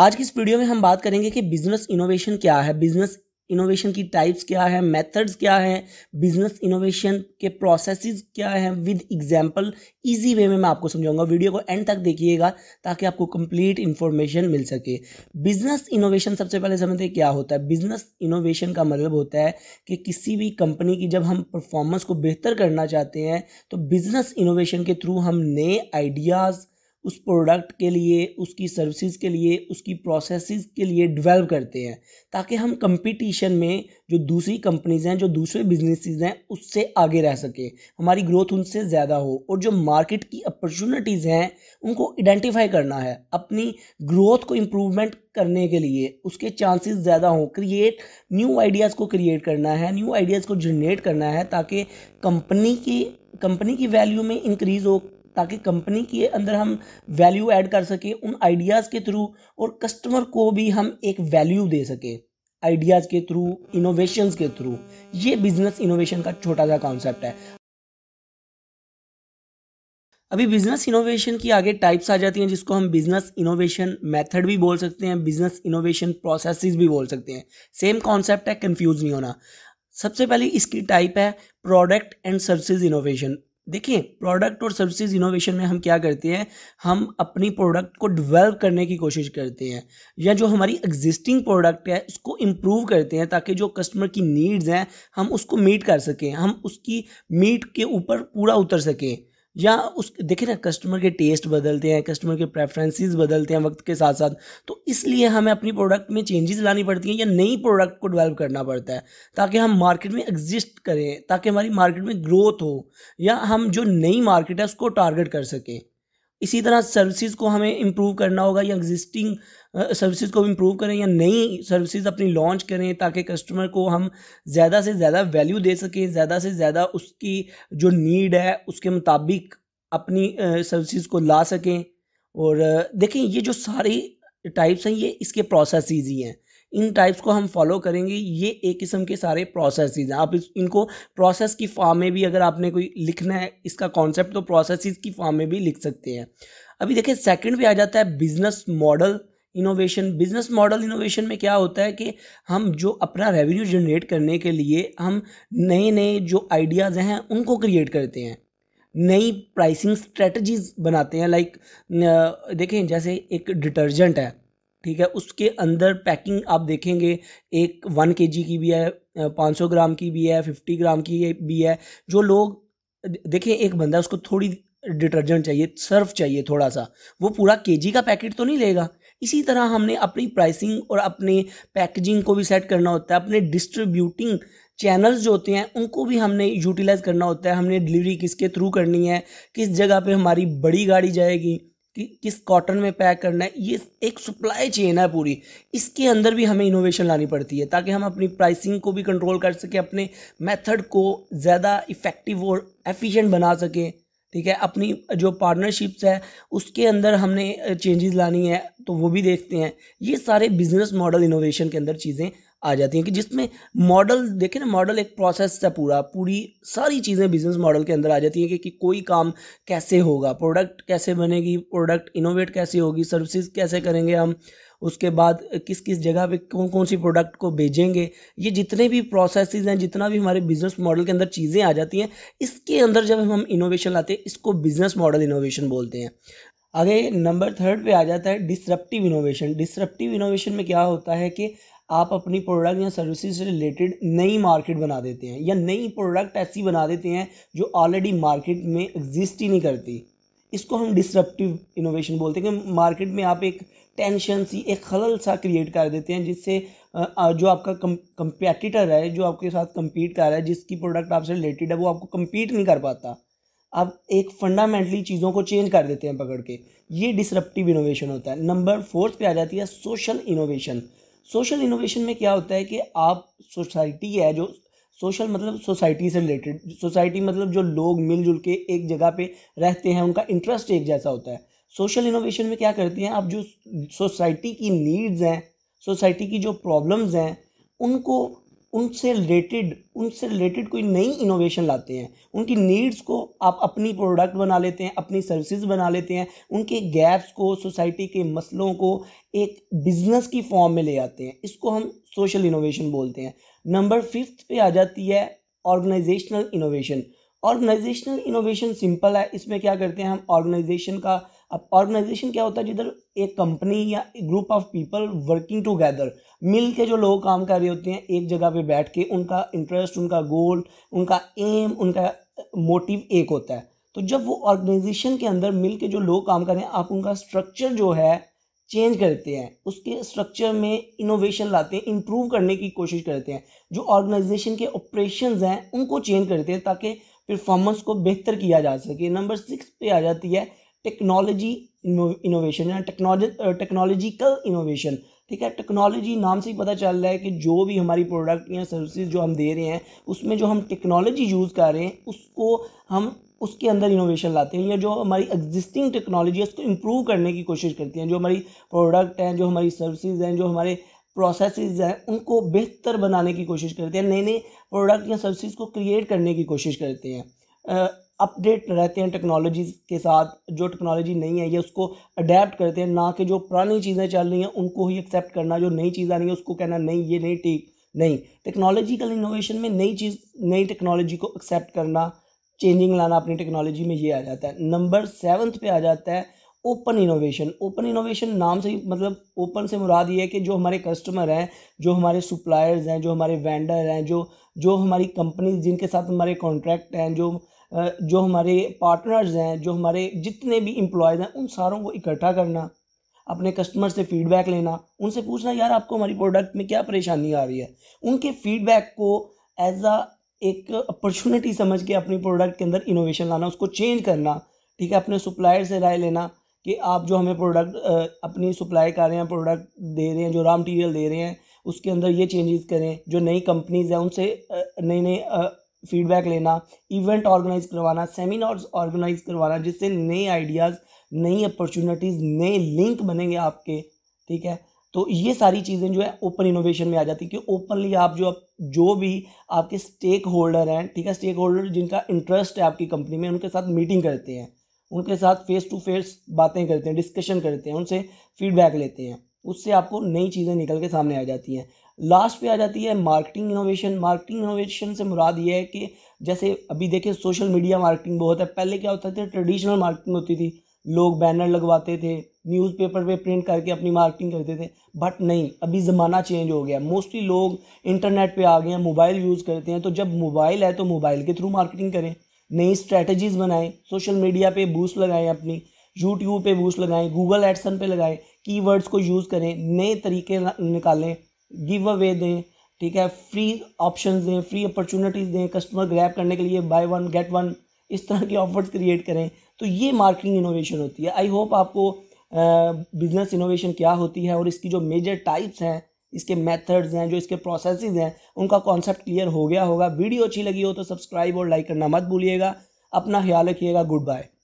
आज की इस वीडियो में हम बात करेंगे कि बिजनेस इनोवेशन क्या है बिजनेस इनोवेशन की टाइप्स क्या है मेथड्स क्या हैं बिजनेस इनोवेशन के प्रोसेसेस क्या हैं विद एग्जांपल इजी वे में मैं आपको समझाऊंगा वीडियो को एंड तक देखिएगा ताकि आपको कंप्लीट इन्फॉर्मेशन मिल सके बिजनेस इनोवेशन सबसे पहले समझते हैं क्या होता है बिजनेस इनोवेशन का मतलब होता है कि किसी भी कंपनी की जब हम परफॉर्मेंस को बेहतर करना चाहते हैं तो बिजनेस इनोवेशन के थ्रू हम नए आइडियाज़ उस प्रोडक्ट के लिए उसकी सर्विसेज के लिए उसकी प्रोसेसेस के लिए डेवलप करते हैं ताकि हम कंपटीशन में जो दूसरी कंपनीज हैं जो दूसरे बिजनेसेस हैं उससे आगे रह सकें हमारी ग्रोथ उनसे ज़्यादा हो और जो मार्केट की अपॉर्चुनिटीज़ हैं उनको आइडेंटिफाई करना है अपनी ग्रोथ को इम्प्रूवमेंट करने के लिए उसके चांसेस ज़्यादा हों क्रिएट न्यू आइडियाज़ को क्रिएट करना है न्यू आइडियाज़ को जनरेट करना है ताकि कंपनी की कंपनी की वैल्यू में इंक्रीज़ हो ताकि कंपनी के अंदर हम वैल्यू ऐड कर सकें उन आइडियाज़ के थ्रू और कस्टमर को भी हम एक वैल्यू दे सकें आइडियाज़ के थ्रू इनोवेशंस के थ्रू ये बिजनेस इनोवेशन का छोटा सा कॉन्सेप्ट है अभी बिजनेस इनोवेशन की आगे टाइप्स आ जाती हैं जिसको हम बिजनेस इनोवेशन मेथड भी बोल सकते हैं बिजनेस इनोवेशन प्रोसेसेस भी बोल सकते हैं सेम कॉन्सेप्ट है कंफ्यूज नहीं होना सबसे पहले इसकी टाइप है प्रोडक्ट एंड सर्विसेज इनोवेशन देखिए प्रोडक्ट और सर्विसेज इनोवेशन में हम क्या करते हैं हम अपनी प्रोडक्ट को डेवलप करने की कोशिश करते हैं या जो हमारी एग्जिस्टिंग प्रोडक्ट है उसको इम्प्रूव करते हैं ताकि जो कस्टमर की नीड्स हैं हम उसको मीट कर सकें हम उसकी मीट के ऊपर पूरा उतर सकें या उस देखें ना कस्टमर के टेस्ट बदलते हैं कस्टमर के प्रेफरेंसेस बदलते हैं वक्त के साथ साथ तो इसलिए हमें अपनी प्रोडक्ट में चेंजेस लानी पड़ती हैं या नई प्रोडक्ट को डेवलप करना पड़ता है ताकि हम मार्केट में एग्जिस्ट करें ताकि हमारी मार्केट में ग्रोथ हो या हम जो नई मार्केट है उसको टारगेट कर सकें इसी तरह सर्विसेज को हमें इम्प्रूव करना होगा या एग्जिस्टिंग सर्विसेज को इम्प्रूव करें या नई सर्विसेज अपनी लॉन्च करें ताकि कस्टमर को हम ज़्यादा से ज़्यादा वैल्यू दे सकें ज़्यादा से ज़्यादा उसकी जो नीड है उसके मुताबिक अपनी सर्विसेज को ला सकें और देखें ये जो सारी टाइप्स हैं ये इसके प्रोसेस ही हैं इन टाइप्स को हम फॉलो करेंगे ये एक किस्म के सारे प्रोसेस हैं आप इस इनको प्रोसेस की फॉर्म में भी अगर आपने कोई लिखना है इसका कॉन्सेप्ट तो प्रोसेस की फॉर्म में भी लिख सकते हैं अभी देखिए सेकंड भी आ जाता है business model innovation business model innovation में क्या होता है कि हम जो अपना रेवेन्यू जनरेट करने के लिए हम नए नए जो आइडियाज़ हैं उनको क्रिएट करते हैं नई प्राइसिंग स्ट्रेटजीज बनाते हैं लाइक देखें जैसे एक डिटर्जेंट है ठीक है उसके अंदर पैकिंग आप देखेंगे एक वन के की भी है पाँच सौ ग्राम की भी है फिफ्टी ग्राम की भी है जो लोग देखें एक बंदा उसको थोड़ी डिटर्जेंट चाहिए सर्फ चाहिए थोड़ा सा वो पूरा केजी का पैकेट तो नहीं लेगा इसी तरह हमने अपनी प्राइसिंग और अपने पैकेजिंग को भी सेट करना होता है अपने डिस्ट्रीब्यूटिंग चैनल्स जो होते हैं उनको भी हमने यूटिलाइज़ करना होता है हमने डिलीवरी किसके थ्रू करनी है किस जगह पे हमारी बड़ी गाड़ी जाएगी कि किस कॉटन में पैक करना है ये एक सप्लाई चेन है पूरी इसके अंदर भी हमें इनोवेशन लानी पड़ती है ताकि हम अपनी प्राइसिंग को भी कंट्रोल कर सकें अपने मेथड को ज़्यादा इफ़ेक्टिव और एफिशिएंट बना सकें ठीक है अपनी जो पार्टनरशिप्स है उसके अंदर हमने चेंजेस लानी है तो वो भी देखते हैं ये सारे बिजनेस मॉडल इनोवेशन के अंदर चीज़ें आ जाती हैं कि जिसमें मॉडल देखें ना मॉडल एक प्रोसेस है पूरा पूरी सारी चीज़ें बिजनेस मॉडल के अंदर आ जाती हैं कि, कि कोई काम कैसे होगा प्रोडक्ट कैसे बनेगी प्रोडक्ट इनोवेट कैसे होगी सर्विसेज कैसे करेंगे हम उसके बाद किस किस जगह पे कौन कौन सी प्रोडक्ट को भेजेंगे ये जितने भी प्रोसेसेस हैं जितना भी हमारे बिजनेस मॉडल के अंदर चीज़ें आ जाती हैं इसके अंदर जब हम इनोवेशन लाते हैं इसको बिजनेस मॉडल इनोवेशन बोलते हैं आगे नंबर थर्ड पे आ जाता है डिसरप्टिव इनोवेशन डिसरप्टिव इनोवेशन में क्या होता है कि आप अपनी प्रोडक्ट या सर्विसेज से रिलेटेड नई मार्केट बना देते हैं या नई प्रोडक्ट ऐसी बना देते हैं जो ऑलरेडी मार्केट में एग्जिस्ट ही नहीं करती इसको हम डिसरप्टिव इनोवेशन बोलते हैं कि मार्केट में आप एक टेंशन सी एक खलल सा क्रिएट कर देते हैं जिससे जो आपका कंपेटिटर है जो आपके साथ कम्पीट कर रहा है जिसकी प्रोडक्ट आपसे रिलेटेड है वो आपको कम्पीट नहीं कर पाता आप एक फंडामेंटली चीज़ों को चेंज कर देते हैं पकड़ के ये डिसरप्टिव इनोवेशन होता है नंबर फोर्थ पे आ जाती है सोशल इनोवेशन सोशल इनोवेशन में क्या होता है कि आप सोसाइटी है जो सोशल मतलब सोसाइटी से रिलेटेड सोसाइटी मतलब जो लोग मिलजुल के एक जगह पे रहते हैं उनका इंटरेस्ट एक जैसा होता है सोशल इनोवेशन में क्या करते हैं आप जो सोसाइटी की नीड्स हैं सोसाइटी की जो प्रॉब्लम्स हैं उनको उनसे रिलेटेड उनसे रिलेटेड कोई नई इनोवेशन लाते हैं उनकी नीड्स को आप अपनी प्रोडक्ट बना लेते हैं अपनी सर्विसेज बना लेते हैं उनके गैप्स को सोसाइटी के मसलों को एक बिजनेस की फॉर्म में ले आते हैं इसको हम सोशल इनोवेशन बोलते हैं नंबर फिफ्थ पे आ जाती है organisational innovation organisational innovation simple है इसमें क्या करते हैं हम ऑर्गेनाइजेशन का अब ऑर्गेनाइजेशन क्या होता है जिधर एक कंपनी या group of people working together मिल के जो लोग काम कर रहे होते हैं एक जगह पे बैठ के उनका इंटरेस्ट उनका गोल उनका एम उनका मोटिव एक होता है तो जब वो ऑर्गेनाइजेशन के अंदर मिल के जो लोग काम कर रहे हैं आप उनका स्ट्रक्चर जो है चेंज करते हैं उसके स्ट्रक्चर में इनोवेशन लाते हैं इम्प्रूव करने की कोशिश करते हैं जो ऑर्गेनाइजेशन के ऑपरेशन हैं उनको चेंज करते हैं ताकि परफॉर्मेंस को बेहतर किया जा सके नंबर सिक्स पे आ जाती है टेक्नोलॉजी इनोवेशन या टेक्नोलॉजिकल इनोवेशन ठीक है टेक्नोलॉजी नाम से ही पता चल रहा है कि जो भी हमारी प्रोडक्ट या सर्विसेज जो हम दे रहे हैं उसमें जो हम टेक्नोलॉजी यूज़ कर रहे हैं उसको हम उसके अंदर इनोवेशन लाते हैं या जो हमारी एग्जिस्टिंग टेक्नोलॉजी है उसको इम्प्रूव करने की कोशिश करती हैं जो हमारी प्रोडक्ट हैं जो हमारी सर्विसेज हैं जो हमारे प्रोसेस हैं उनको बेहतर बनाने की कोशिश करते हैं नए नए प्रोडक्ट या सर्विसेज को क्रिएट करने की कोशिश करते हैं अपडेट रहते हैं टेक्नोलॉजी के साथ जो टेक्नोलॉजी नहीं है ये उसको अडेप्ट करते हैं ना कि जो पुरानी चीज़ें चल रही हैं उनको ही एक्सेप्ट करना जो नई चीज़ आ रही है उसको कहना नहीं ये नहीं ठीक नहीं टेक्नोलॉजिकल इनोवेशन में नई चीज़ नई टेक्नोलॉजी को एक्सेप्ट करना चेंजिंग लाना अपनी टेक्नोलॉजी में ये आ जाता है नंबर सेवन्थ पे आ जाता है ओपन इनोवेशन ओपन इनोवेशन नाम से ही मतलब ओपन से मुराद ये है कि जो हमारे कस्टमर हैं जो हमारे सप्लायर्स हैं जो हमारे वेंडर हैं जो जो हमारी कंपनीज जिनके साथ हमारे कॉन्ट्रैक्ट हैं जो जो हमारे पार्टनर्स हैं जो हमारे जितने भी इम्प्लॉयज़ हैं उन सारों को इकट्ठा करना अपने कस्टमर से फीडबैक लेना उनसे पूछना यार आपको हमारी प्रोडक्ट में क्या परेशानी आ रही है उनके फीडबैक को एज आ एक अपॉर्चुनिटी समझ के अपनी प्रोडक्ट के अंदर इनोवेशन लाना उसको चेंज करना ठीक है अपने सप्लायर से राय लेना कि आप जो हमें प्रोडक्ट अपनी सप्लाई कर रहे हैं प्रोडक्ट दे रहे हैं जो रॉ मटेरियल दे रहे हैं उसके अंदर ये चेंजेस करें जो नई कंपनीज हैं उनसे नए नए फीडबैक लेना इवेंट ऑर्गेनाइज करवाना सेमिनार्स ऑर्गेनाइज करवाना जिससे नए आइडियाज़ नई अपॉर्चुनिटीज़ नए लिंक बनेंगे आपके ठीक है तो ये सारी चीज़ें जो है ओपन इनोवेशन में आ जाती है कि ओपनली आप जो आप जो भी आपके स्टेक होल्डर हैं ठीक है स्टेक होल्डर जिनका इंटरेस्ट है आपकी कंपनी में उनके साथ मीटिंग करते हैं उनके साथ फेस टू फेस बातें करते हैं डिस्कशन करते हैं उनसे फीडबैक लेते हैं उससे आपको नई चीज़ें निकल के सामने आ जाती हैं लास्ट पे आ जाती है मार्केटिंग इनोवेशन मार्केटिंग इनोवेशन से मुराद ये है कि जैसे अभी देखिए सोशल मीडिया मार्केटिंग बहुत है पहले क्या होता था ट्रेडिशनल मार्केटिंग होती थी लोग बैनर लगवाते थे न्यूज़पेपर पे प्रिंट करके अपनी मार्केटिंग करते थे बट नहीं अभी ज़माना चेंज हो गया मोस्टली लोग इंटरनेट पे आ गए हैं मोबाइल यूज़ करते हैं तो जब मोबाइल है तो मोबाइल के थ्रू मार्केटिंग करें नई स्ट्रैटेजीज़ बनाएं सोशल मीडिया पे बूस्ट लगाएं अपनी यूट्यूब पे बूस्ट लगाएं गूगल एडसन पे लगाएं कीवर्ड्स को यूज़ करें नए तरीके निकालें गिव अवे दें ठीक है फ्री ऑप्शंस दें फ्री अपॉर्चुनिटीज़ दें कस्टमर ग्रैप करने के लिए बाय वन गेट वन इस तरह के ऑफर्स क्रिएट करें तो ये मार्केटिंग इनोवेशन होती है आई होप आपको बिजनेस इनोवेशन क्या होती है और इसकी जो मेजर टाइप्स हैं इसके मेथड्स हैं जो इसके प्रोसेसेस हैं उनका कॉन्सेप्ट क्लियर हो गया होगा वीडियो अच्छी लगी हो तो सब्सक्राइब और लाइक करना मत भूलिएगा अपना ख्याल रखिएगा गुड बाय